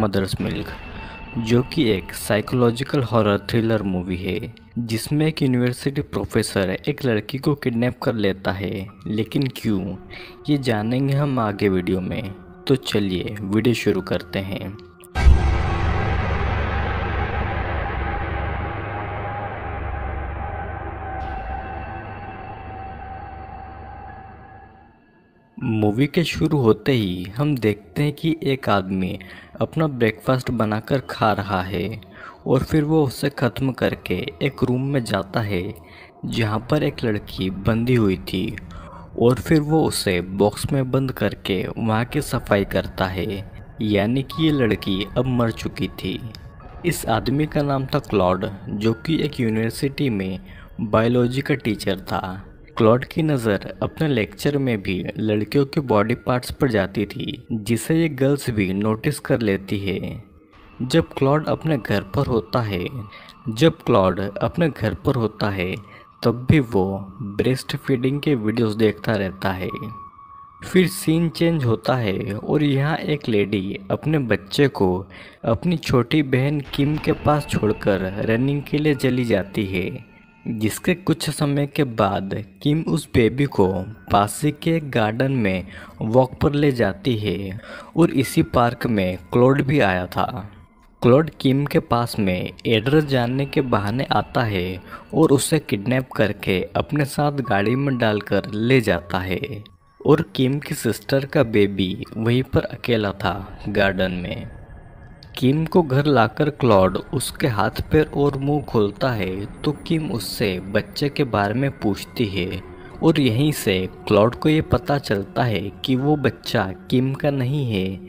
mother's milk जो कि एक साइकोलॉजिकल हॉरर थ्रिलर मूवी है जिसमें एक यूनिवर्सिटी प्रोफेसर एक लड़की को किडनैप कर लेता है लेकिन क्यों ये जानेंगे हम आगे वीडियो में तो चलिए वीडियो शुरू करते हैं मूवी के शुरू होते ही हम देखते हैं कि एक आदमी अपना ब्रेकफास्ट बनाकर खा रहा है और फिर वो उसे ख़त्म करके एक रूम में जाता है जहाँ पर एक लड़की बंधी हुई थी और फिर वो उसे बॉक्स में बंद करके वहाँ की सफाई करता है यानी कि ये लड़की अब मर चुकी थी इस आदमी का नाम था क्लॉड जो कि एक यूनिवर्सिटी में बायोलॉजी का टीचर था क्लॉड की नज़र अपने लेक्चर में भी लड़कियों के बॉडी पार्ट्स पर जाती थी जिसे ये गर्ल्स भी नोटिस कर लेती है जब क्लॉड अपने घर पर होता है जब क्लॉड अपने घर पर होता है तब भी वो ब्रेस्ट फीडिंग के वीडियोस देखता रहता है फिर सीन चेंज होता है और यहाँ एक लेडी अपने बच्चे को अपनी छोटी बहन किम के पास छोड़कर रनिंग के लिए चली जाती है जिसके कुछ समय के बाद किम उस बेबी को पासी के गार्डन में वॉक पर ले जाती है और इसी पार्क में क्लोड भी आया था क्लोड किम के पास में एड्रेस जानने के बहाने आता है और उसे किडनैप करके अपने साथ गाड़ी में डालकर ले जाता है और किम की सिस्टर का बेबी वहीं पर अकेला था गार्डन में किम को घर लाकर क्लॉड उसके हाथ पैर और मुंह खोलता है तो किम उससे बच्चे के बारे में पूछती है और यहीं से क्लॉड को ये पता चलता है कि वो बच्चा किम का नहीं है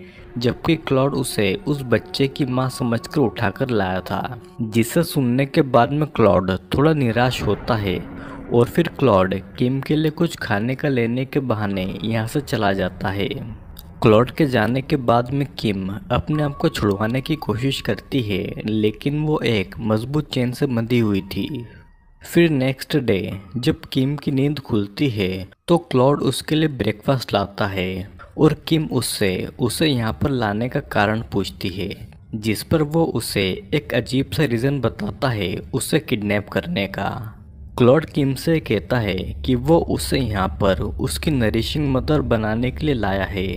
जबकि क्लॉड उसे उस बच्चे की मां समझकर उठाकर लाया था जिसे सुनने के बाद में क्लॉड थोड़ा निराश होता है और फिर क्लॉड किम के लिए कुछ खाने का लेने के बहाने यहाँ से चला जाता है क्लॉट के जाने के बाद में किम अपने आप को छुड़वाने की कोशिश करती है लेकिन वो एक मजबूत चेन से बंधी हुई थी फिर नेक्स्ट डे जब किम की नींद खुलती है तो क्लॉड उसके लिए ब्रेकफास्ट लाता है और किम उससे उसे यहाँ पर लाने का कारण पूछती है जिस पर वो उसे एक अजीब सा रीज़न बताता है उसे किडनैप करने का क्लॉड किम से कहता है कि वो उसे यहाँ पर उसकी नरिशिंग मदर बनाने के लिए लाया है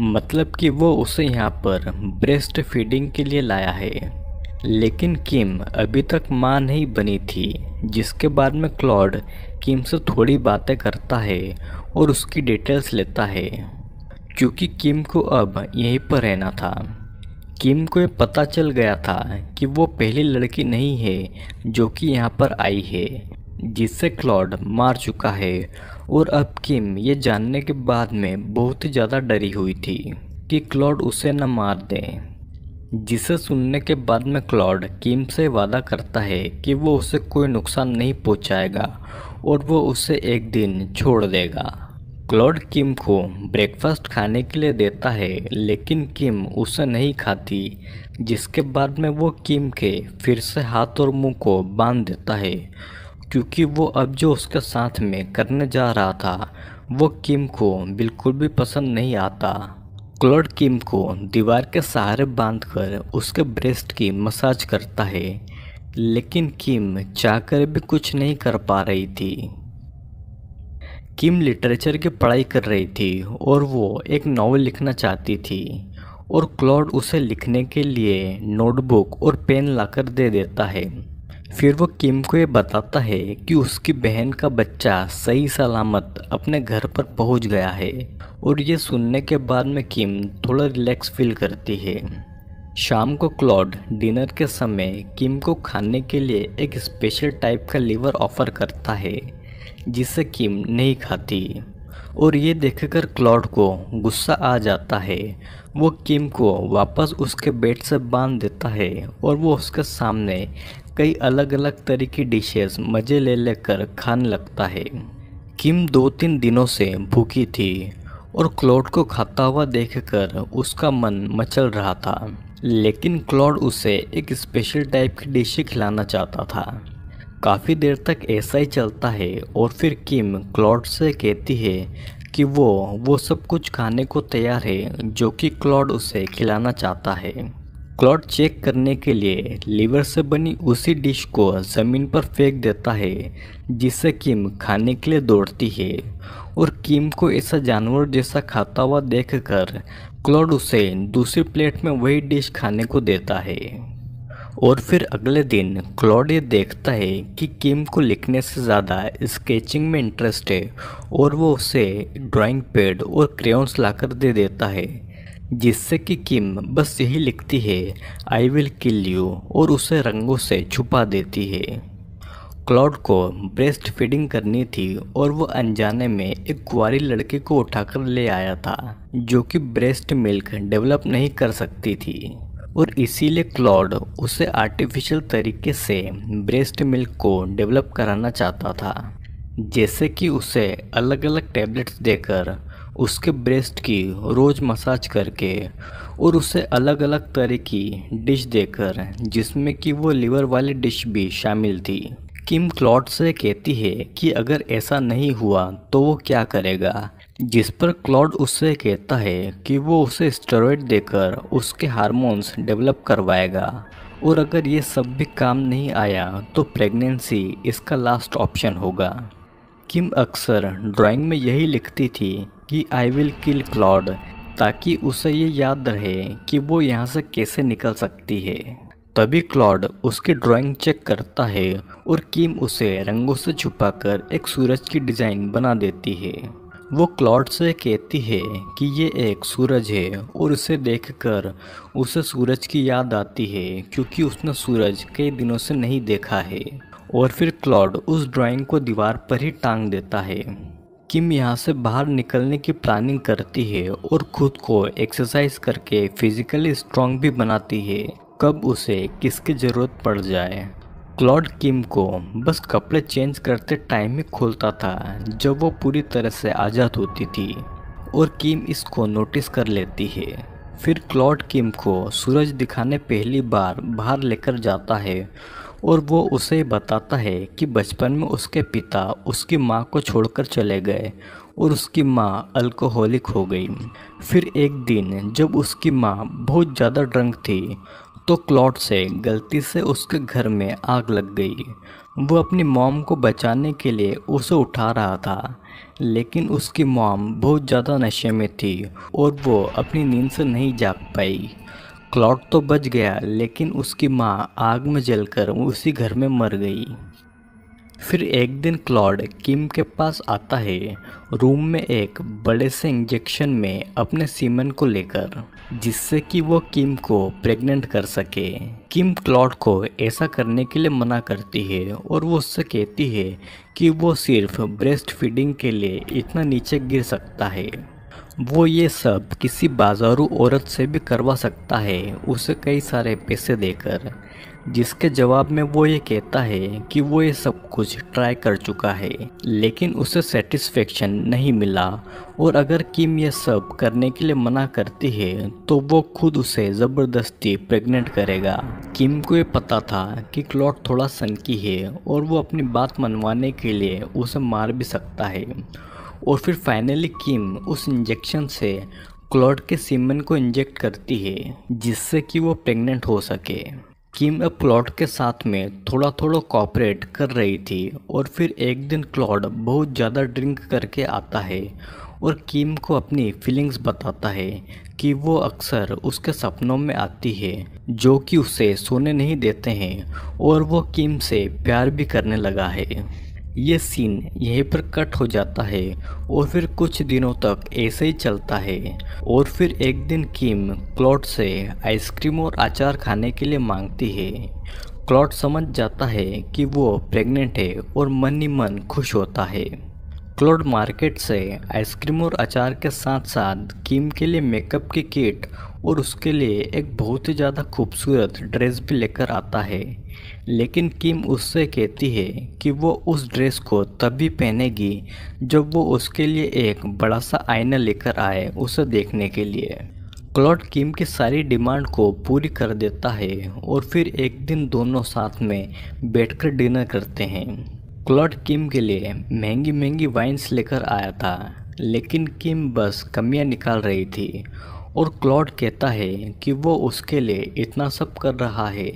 मतलब कि वो उसे यहाँ पर ब्रेस्ट फीडिंग के लिए लाया है लेकिन किम अभी तक माँ नहीं बनी थी जिसके बाद में क्लॉड किम से थोड़ी बातें करता है और उसकी डिटेल्स लेता है क्योंकि किम को अब यहीं पर रहना था किम को ये पता चल गया था कि वो पहली लड़की नहीं है जो कि यहाँ पर आई है जिससे क्लॉड मार चुका है और अब किम ये जानने के बाद में बहुत ज़्यादा डरी हुई थी कि क्लॉड उसे न मार दें जिसे सुनने के बाद में क्लॉड किम से वादा करता है कि वो उसे कोई नुकसान नहीं पहुंचाएगा और वो उसे एक दिन छोड़ देगा क्लॉड किम को ब्रेकफास्ट खाने के लिए देता है लेकिन किम उसे नहीं खाती जिसके बाद में वो किम के फिर से हाथ और मुंह को बांध देता है क्योंकि वो अब जो उसके साथ में करने जा रहा था वो किम को बिल्कुल भी पसंद नहीं आता क्लोड किम को दीवार के सहारे बांधकर उसके ब्रेस्ट की मसाज करता है लेकिन किम चाहकर भी कुछ नहीं कर पा रही थी किम लिटरेचर की पढ़ाई कर रही थी और वो एक नावल लिखना चाहती थी और क्लॉड उसे लिखने के लिए नोटबुक और पेन लाकर दे देता है फिर वो किम को ये बताता है कि उसकी बहन का बच्चा सही सलामत अपने घर पर पहुंच गया है और ये सुनने के बाद में किम थोड़ा रिलैक्स फील करती है शाम को क्लॉड डिनर के समय किम को खाने के लिए एक स्पेशल टाइप का लीवर ऑफर करता है जिसे किम नहीं खाती और ये देखकर क्लॉड को गुस्सा आ जाता है वो किम को वापस उसके बेड से बांध देता है और वो उसके सामने कई अलग अलग तरह की डिशेस मज़े ले लेकर खाने लगता है किम दो तीन दिनों से भूखी थी और क्लॉड को खाता हुआ देखकर उसका मन मचल रहा था लेकिन क्लॉड उसे एक स्पेशल टाइप की डिश खिलाना चाहता था काफ़ी देर तक ऐसा ही चलता है और फिर किम क्लॉड से कहती है कि वो वो सब कुछ खाने को तैयार है जो कि क्लॉड उसे खिलाना चाहता है क्लॉट चेक करने के लिए लीवर से बनी उसी डिश को ज़मीन पर फेंक देता है जिससे किम खाने के लिए दौड़ती है और किम को ऐसा जानवर जैसा खाता हुआ देखकर क्लॉड उसे दूसरी प्लेट में वही डिश खाने को देता है और फिर अगले दिन क्लॉड ये देखता है कि किम को लिखने से ज़्यादा स्केचिंग में इंटरेस्ट है और वो उसे ड्राइंग पैड और क्रेयॉन्स लाकर दे देता है जिससे कि किम बस यही लिखती है आई विल किल यू और उसे रंगों से छुपा देती है क्लॉड को ब्रेस्ट फीडिंग करनी थी और वो अनजाने में एक कुंवारी लड़के को उठाकर ले आया था जो कि ब्रेस्ट मिल्क डेवलप नहीं कर सकती थी और इसीलिए क्लॉड उसे आर्टिफिशियल तरीके से ब्रेस्ट मिल्क को डेवलप कराना चाहता था जैसे कि उसे अलग अलग टैबलेट्स देकर उसके ब्रेस्ट की रोज़ मसाज करके और उसे अलग अलग तरह की डिश देकर जिसमें कि वो लीवर वाली डिश भी शामिल थी किम क्लॉट से कहती है कि अगर ऐसा नहीं हुआ तो वो क्या करेगा जिस पर क्लॉड उससे कहता है कि वो उसे स्टेरॉइड देकर उसके हार्मोन्स डेवलप करवाएगा और अगर ये सब भी काम नहीं आया तो प्रेगनेंसी इसका लास्ट ऑप्शन होगा किम अक्सर ड्राइंग में यही लिखती थी कि आई विल किल क्लॉड ताकि उसे ये याद रहे कि वो यहाँ से कैसे निकल सकती है तभी क्लॉड उसकी ड्राइंग चेक करता है और किम उसे रंगों से छुपाकर एक सूरज की डिज़ाइन बना देती है वो क्लॉड से कहती है कि ये एक सूरज है और उसे देखकर उसे सूरज की याद आती है क्योंकि उसने सूरज कई दिनों से नहीं देखा है और फिर क्लॉड उस ड्राइंग को दीवार पर ही टांग देता है किम यहाँ से बाहर निकलने की प्लानिंग करती है और खुद को एक्सरसाइज करके फिजिकली स्ट्रांग भी बनाती है कब उसे किसकी ज़रूरत पड़ जाए क्लॉड किम को बस कपड़े चेंज करते टाइम ही खोलता था जब वो पूरी तरह से आज़ाद होती थी और किम इसको नोटिस कर लेती है फिर क्लॉड किम को सूरज दिखाने पहली बार बाहर लेकर जाता है और वो उसे बताता है कि बचपन में उसके पिता उसकी माँ को छोड़कर चले गए और उसकी माँ अल्कोहलिक हो गई फिर एक दिन जब उसकी माँ बहुत ज़्यादा ड्रंक थी तो क्लॉट से गलती से उसके घर में आग लग गई वो अपनी मॉम को बचाने के लिए उसे उठा रहा था लेकिन उसकी मॉम बहुत ज़्यादा नशे में थी और वो अपनी नींद से नहीं जाग पाई क्लॉट तो बच गया लेकिन उसकी माँ आग में जलकर उसी घर में मर गई फिर एक दिन क्लॉड किम के पास आता है रूम में एक बड़े से इंजेक्शन में अपने सीमन को लेकर जिससे कि वो किम को प्रेग्नेंट कर सके किम क्लॉड को ऐसा करने के लिए मना करती है और वो उससे कहती है कि वो सिर्फ ब्रेस्ट फीडिंग के लिए इतना नीचे गिर सकता है वो ये सब किसी बाजारू औरत से भी करवा सकता है उसे कई सारे पैसे देकर जिसके जवाब में वो ये कहता है कि वो ये सब कुछ ट्राई कर चुका है लेकिन उसे सेटिस्फेक्शन नहीं मिला और अगर किम ये सब करने के लिए मना करती है तो वो खुद उसे ज़बरदस्ती प्रेग्नेंट करेगा किम को ये पता था कि क्लॉट थोड़ा सनकी है और वो अपनी बात मनवाने के लिए उसे मार भी सकता है और फिर फाइनली किम उस इंजेक्शन से क्लॉड के सीमन को इंजेक्ट करती है जिससे कि वो प्रेग्नेंट हो सके किम अब क्लॉड के साथ में थोड़ा थोड़ा कॉपरेट कर रही थी और फिर एक दिन क्लॉड बहुत ज़्यादा ड्रिंक करके आता है और किम को अपनी फीलिंग्स बताता है कि वो अक्सर उसके सपनों में आती है जो कि उसे सोने नहीं देते हैं और वो किम से प्यार भी करने लगा है ये सीन यहीं पर कट हो जाता है और फिर कुछ दिनों तक ऐसे ही चलता है और फिर एक दिन किम क्लॉट से आइसक्रीम और अचार खाने के लिए मांगती है क्लॉट समझ जाता है कि वो प्रेग्नेंट है और मन ही मन खुश होता है क्लॉड मार्केट से आइसक्रीम और अचार के साथ साथ किम के लिए मेकअप की किट और उसके लिए एक बहुत ही ज़्यादा खूबसूरत ड्रेस भी लेकर आता है लेकिन किम उससे कहती है कि वो उस ड्रेस को तभी पहनेगी जब वो उसके लिए एक बड़ा सा आईना लेकर आए उसे देखने के लिए क्लॉट किम की सारी डिमांड को पूरी कर देता है और फिर एक दिन दोनों साथ में बैठकर डिनर करते हैं क्लॉट किम के लिए महंगी महंगी वाइन्स लेकर आया था लेकिन किम बस कमियां निकाल रही थी और क्लॉड कहता है कि वो उसके लिए इतना सब कर रहा है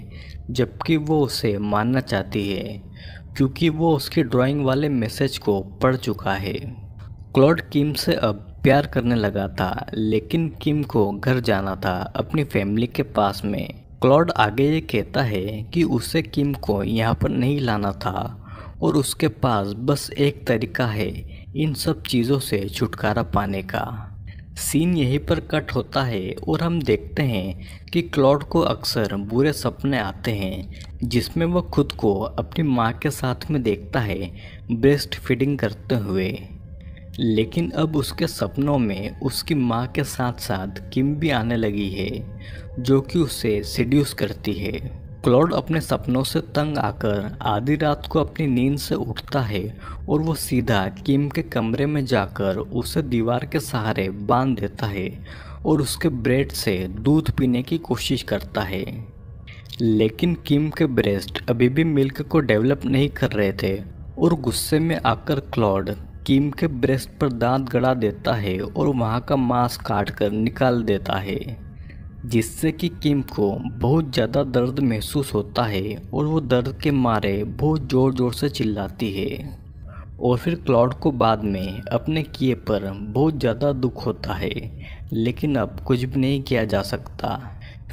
जबकि वो उसे मानना चाहती है क्योंकि वो उसके ड्राइंग वाले मैसेज को पढ़ चुका है क्लॉड किम से अब प्यार करने लगा था लेकिन किम को घर जाना था अपनी फैमिली के पास में क्लॉड आगे ये कहता है कि उसे किम को यहाँ पर नहीं लाना था और उसके पास बस एक तरीका है इन सब चीज़ों से छुटकारा पाने का सीन यहीं पर कट होता है और हम देखते हैं कि क्लॉड को अक्सर बुरे सपने आते हैं जिसमें वह खुद को अपनी माँ के साथ में देखता है ब्रेस्ट फीडिंग करते हुए लेकिन अब उसके सपनों में उसकी माँ के साथ साथ किम भी आने लगी है जो कि उसे सड्यूस करती है क्लॉड अपने सपनों से तंग आकर आधी रात को अपनी नींद से उठता है और वो सीधा किम के कमरे में जाकर उसे दीवार के सहारे बांध देता है और उसके ब्रेड से दूध पीने की कोशिश करता है लेकिन किम के ब्रेस्ट अभी भी मिल्क को डेवलप नहीं कर रहे थे और गुस्से में आकर क्लॉड किम के ब्रेस्ट पर दांत गड़ा देता है और वहाँ का मांस काट कर निकाल देता है जिससे कि किम को बहुत ज़्यादा दर्द महसूस होता है और वो दर्द के मारे बहुत ज़ोर ज़ोर से चिल्लाती है और फिर क्लॉड को बाद में अपने किए पर बहुत ज़्यादा दुख होता है लेकिन अब कुछ भी नहीं किया जा सकता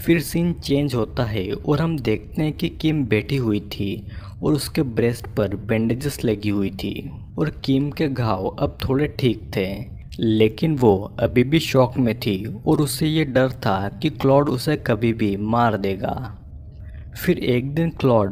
फिर सीन चेंज होता है और हम देखते हैं कि किम बैठी हुई थी और उसके ब्रेस्ट पर बैंडेजेस लगी हुई थी और किम के घाव अब थोड़े ठीक थे लेकिन वो अभी भी शौक में थी और उसे ये डर था कि क्लॉड उसे कभी भी मार देगा फिर एक दिन क्लॉड